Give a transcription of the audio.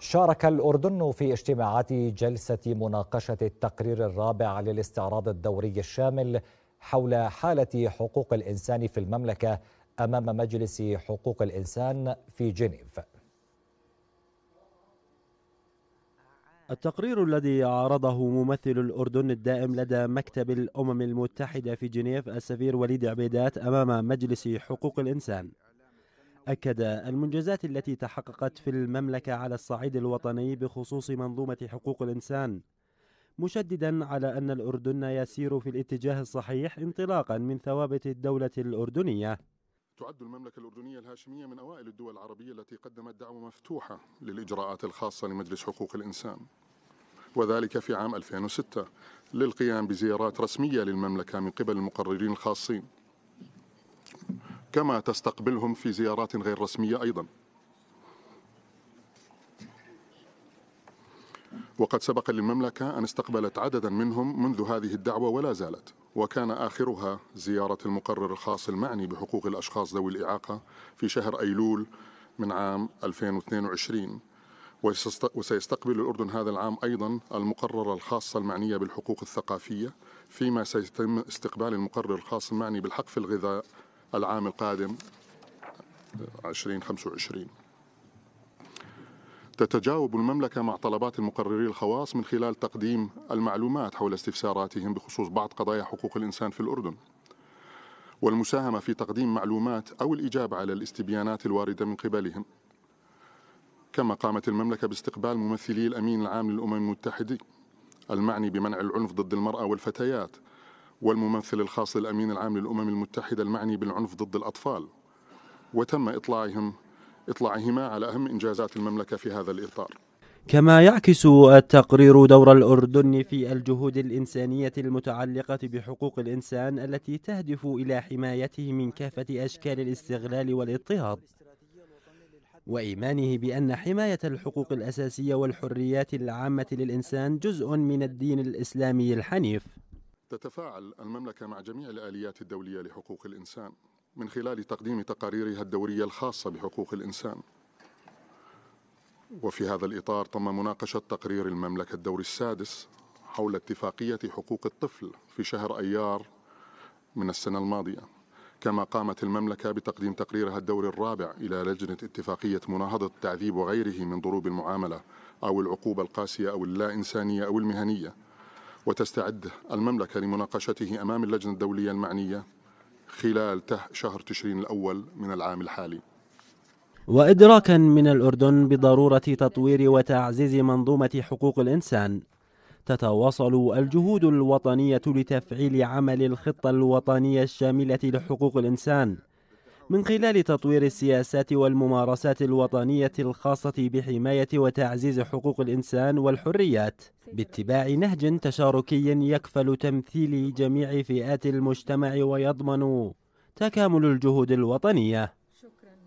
شارك الأردن في اجتماعات جلسة مناقشة التقرير الرابع للاستعراض الدوري الشامل حول حالة حقوق الإنسان في المملكة أمام مجلس حقوق الإنسان في جنيف التقرير الذي عرضه ممثل الأردن الدائم لدى مكتب الأمم المتحدة في جنيف السفير وليد عبيدات أمام مجلس حقوق الإنسان أكد المنجزات التي تحققت في المملكة على الصعيد الوطني بخصوص منظومة حقوق الإنسان مشددا على أن الأردن يسير في الاتجاه الصحيح انطلاقا من ثوابت الدولة الأردنية تعد المملكة الأردنية الهاشمية من أوائل الدول العربية التي قدمت دعوة مفتوحة للإجراءات الخاصة لمجلس حقوق الإنسان وذلك في عام 2006 للقيام بزيارات رسمية للمملكة من قبل المقررين الخاصين كما تستقبلهم في زيارات غير رسمية أيضا وقد سبق للمملكة أن استقبلت عددا منهم منذ هذه الدعوة ولا زالت وكان آخرها زيارة المقرر الخاص المعني بحقوق الأشخاص ذوي الإعاقة في شهر أيلول من عام 2022 وسيستقبل الأردن هذا العام أيضا المقرر الخاص المعنية بالحقوق الثقافية فيما سيتم استقبال المقرر الخاص المعني بالحق في الغذاء العام القادم 2025 تتجاوب المملكة مع طلبات المقرري الخواص من خلال تقديم المعلومات حول استفساراتهم بخصوص بعض قضايا حقوق الإنسان في الأردن والمساهمة في تقديم معلومات أو الإجابة على الاستبيانات الواردة من قبلهم كما قامت المملكة باستقبال ممثلي الأمين العام للأمم المتحدة المعني بمنع العنف ضد المرأة والفتيات والممثل الخاص للأمين العام للأمم المتحدة المعني بالعنف ضد الأطفال وتم إطلاعهم إطلاعهما على أهم إنجازات المملكة في هذا الإطار كما يعكس التقرير دور الأردن في الجهود الإنسانية المتعلقة بحقوق الإنسان التي تهدف إلى حمايته من كافة أشكال الاستغلال والاضطهاد وإيمانه بأن حماية الحقوق الأساسية والحريات العامة للإنسان جزء من الدين الإسلامي الحنيف تتفاعل المملكة مع جميع الآليات الدولية لحقوق الإنسان من خلال تقديم تقاريرها الدورية الخاصة بحقوق الإنسان وفي هذا الإطار تم مناقشة تقرير المملكة الدوري السادس حول اتفاقية حقوق الطفل في شهر أيار من السنة الماضية كما قامت المملكة بتقديم تقريرها الدوري الرابع إلى لجنة اتفاقية مناهضة التعذيب وغيره من ضروب المعاملة أو العقوبة القاسية أو اللا إنسانية أو المهنية وتستعد المملكة لمناقشته أمام اللجنة الدولية المعنية خلال شهر تشرين الأول من العام الحالي وإدراكا من الأردن بضرورة تطوير وتعزيز منظومة حقوق الإنسان تتواصل الجهود الوطنية لتفعيل عمل الخطة الوطنية الشاملة لحقوق الإنسان من خلال تطوير السياسات والممارسات الوطنية الخاصة بحماية وتعزيز حقوق الإنسان والحريات باتباع نهج تشاركي يكفل تمثيل جميع فئات المجتمع ويضمن تكامل الجهود الوطنيه